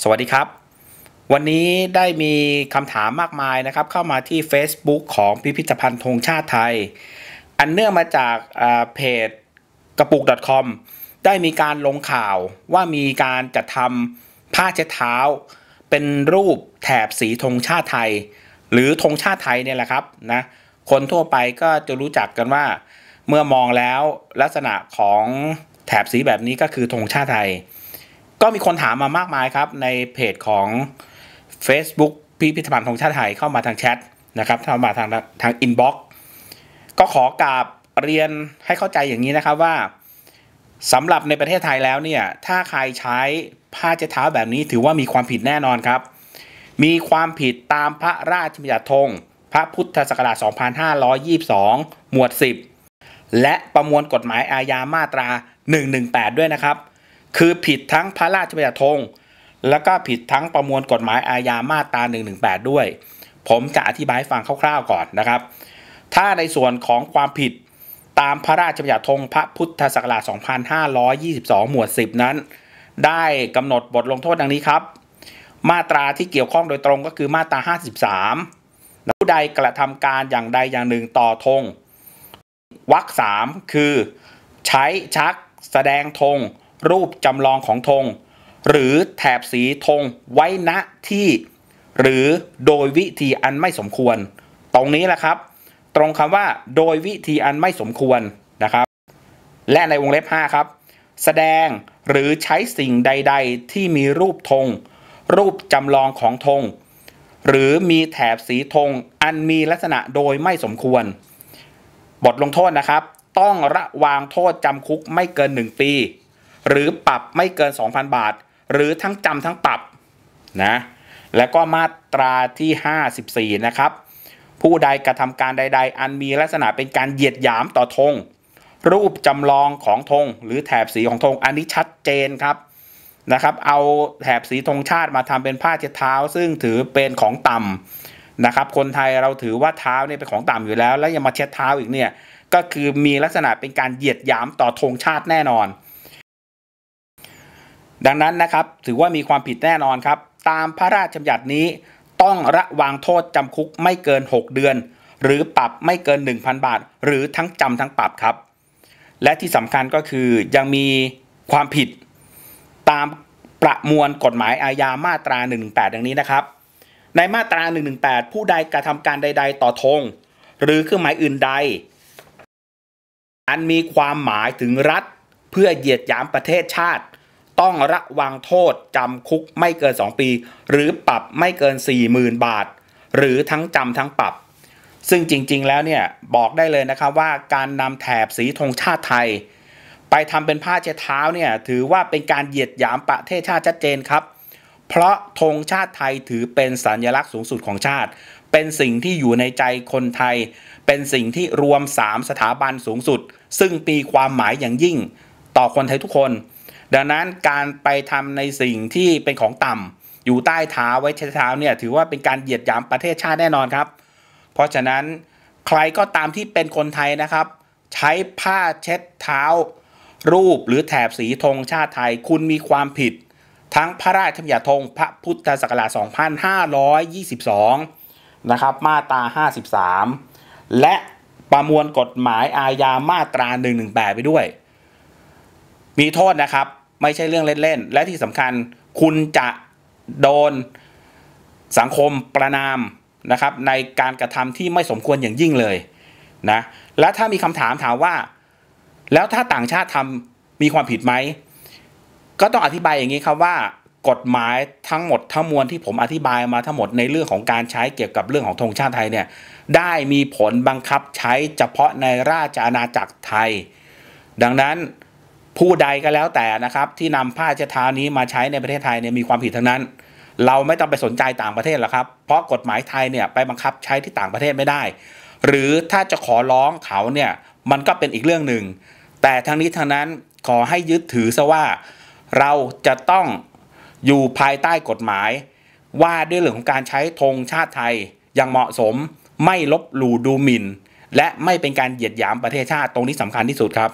สวัสดีครับ วันนี้ได้มีคำถามมากมายนะครับเข้ามาที่ Facebook ของพิพิธภัณฑ์ธงชาติไทย อันเนื่องมาจากเพจกระปุก .com ได้มีการลงข่าวว่ามีการจัดทำผ้าเช็ดเท้าเป็นรูปแถบสีธงชาติไทย หรือธงชาติไทยเนี่ยแหละครับนะคนทั่วไปก็จะรู้จักกันว่าเมื่อมองแล้วลักษณะของแถบสีแบบนี้ก็คือธงชาติไทยก็มีคนถามมามากมายครับ ในเพจของ Facebook พิพิธภัณฑ์ธงชาติไทย เข้ามาทางแชทนะครับเข้ามาทางทางอินบ็อกก็ขอกราบเรียนให้เข้าใจอย่างนี้นะครับว่าสำหรับในประเทศไทยแล้วเนี่ยถ้าใครใช้ผ้าเจ็ดเท้าแบบนี้ถือว่ามีความผิดแน่นอนครับ มีความผิดตามพระราชบัญญัติธงพระพุทธศักราช2522 หมวด 10 และประมวลกฎหมายอาญามาตรา118ด้วยนะครับคือผิดทั้งพระราชบัญญัติธงแล้วก็ผิดทั้งประมวลกฎหมายอาญามาตรา118 ด้วย ผมจะอธิบายฟังคร่าว ๆก่อนนะครับ ถ้าในส่วนของความผิดตามพระราชบัญญัติธงพระพุทธศักราช2522 หมวด 10 นั้น ได้กำหนดบทลงโทษดังนี้ครับ มาตราที่เกี่ยวข้องโดยตรงก็คือมาตรา 53ผู้ใดกระทำการอย่างใดอย่างหนึ่งต่อธงวรรคสามคือ ใช้ชักแสดงธงรูปจำลองของธงหรือแถบสีธงไว้ณที่ หรือโดยวิธีอันไม่สมควร ตรงนี้แหละครับ ตรงคำว่าโดยวิธีอันไม่สมควรนะครับ และในวงเล็บ5ครับแสดงหรือใช้สิ่งใด ๆ ที่มีรูปธงรูปจำลองของธงหรือมีแถบสีธงอันมีลักษณะโดยไม่สมควร บทลงโทษนะครับ ต้องระวางโทษจำคุกไม่เกิน 1 ปีหรือปรับไม่เกิน 2,000 บาท หรือทั้งจำทั้งปรับนะแล้วก็มาตราที่ 54นะครับผู้ใดกระทำการใด ๆ อันมีลักษณะเป็นการเหยียดหยามต่อธงรูปจำลองของธงหรือแถบสีของธงอันนี้ชัดเจนครับนะครับเอาแถบสีธงชาติมาทำเป็นผ้าเช็ดเท้า ซึ่งถือเป็นของต่ำนะครับคนไทยเราถือว่าเท้าเนี่ยเป็นของต่ำอยู่แล้ว แล้วยังมาเช็ดเท้าอีกเนี่ยก็คือมีลักษณะเป็นการเหยียดหยามต่อธงชาติแน่นอนดังนั้นนะครับถือว่ามีความผิดแน่นอนครับ ตามพระราชบัญญัตินี้ต้องระวางโทษจำคุกไม่เกิน 6 เดือน หรือปรับไม่เกิน 1,000 บาท หรือทั้งจำทั้งปรับครับ และที่สำคัญก็คือยังมีความผิดตามประมวลกฎหมายอาญามาตรา 118 ดังนี้นะครับ ในมาตรา 118 ผู้ใดกระทำการใด ๆ ต่อธงหรือเครื่องหมายอื่นใดอันมีความหมายถึงรัฐเพื่อเหยียดหยามประเทศชาติต้องระวังโทษจำคุกไม่เกิน 2 ปี หรือปรับไม่เกิน 40,000 บาท หรือทั้งจำทั้งปรับ ซึ่งจริงๆ แล้วเนี่ยบอกได้เลยนะครับว่าการนำแถบสีธงชาติไทย ไปทำเป็นผ้าเช็ดเท้าเนี่ยถือว่าเป็นการเหยียดหยามประเทศชาติชัดเจนครับ เพราะธงชาติไทยถือเป็นสัญลักษณ์สูงสุดของชาติ เป็นสิ่งที่อยู่ในใจคนไทยเป็นสิ่งที่รวม3สถาบันสูงสุดซึ่งปีความหมายอย่างยิ่ง ต่อคนไทยทุกคนดังนั้นการไปทำในสิ่งที่เป็นของต่ำอยู่ใต้เท้าไว้เท้าเนี่ยถือว่าเป็นการเหยียดหยามประเทศชาติแน่นอนครับ เพราะฉะนั้นใครก็ตามที่เป็นคนไทยนะครับ ใช้ผ้าเช็ดเท้า รูปหรือแถบสีธงชาติไทยคุณมีความผิด ทั้งพระราชบัญญัติธงพระพุทธศักราช 2522 นะครับมาตรา 53 และประมวลกฎหมายอาญามาตรา 118 ไปด้วยมีโทษนะครับไม่ใช่เรื่องเล่น ๆ และที่สำคัญคุณจะโดนสังคมประนามนะครับในการกระทำที่ไม่สมควรอย่างยิ่งเลยนะ และถ้ามีคำถามถามว่า แล้วถ้าต่างชาติทำมีความผิดไหมก็ต้องอธิบายอย่างนี้ครับว่า กฎหมายทั้งหมดทั้งมวลที่ผมอธิบายมาทั้งหมดในเรื่องของการใช้เกี่ยวกับเรื่องของธงชาติไทยเนี่ยได้มีผลบังคับใช้เฉพาะในราชอาณาจักรไทย ดังนั้นผู้ใดก็แล้วแต่นะครับที่นำผ้าเช็ดเท้านี้มาใช้ในประเทศไทยเนี่ยมีความผิดทั้งนั้น เราไม่ต้องไปสนใจต่างประเทศหรอกครับ เพราะกฎหมายไทยเนี่ยไปบังคับใช้ที่ต่างประเทศไม่ได้ หรือถ้าจะขอร้องเขาเนี่ยมันก็เป็นอีกเรื่องหนึ่งแต่ทั้งนี้ทั้งนั้นขอให้ยึดถือซะว่าเราจะต้องอยู่ภายใต้กฎหมาย ว่าด้วยเรื่องของการใช้ธงชาติไทยอย่างเหมาะสมไม่ลบหลู่ดูหมิน่นและไม่เป็นการเหยียดหยามประเทศชาติตรงนี้สำคัญที่สุดครับ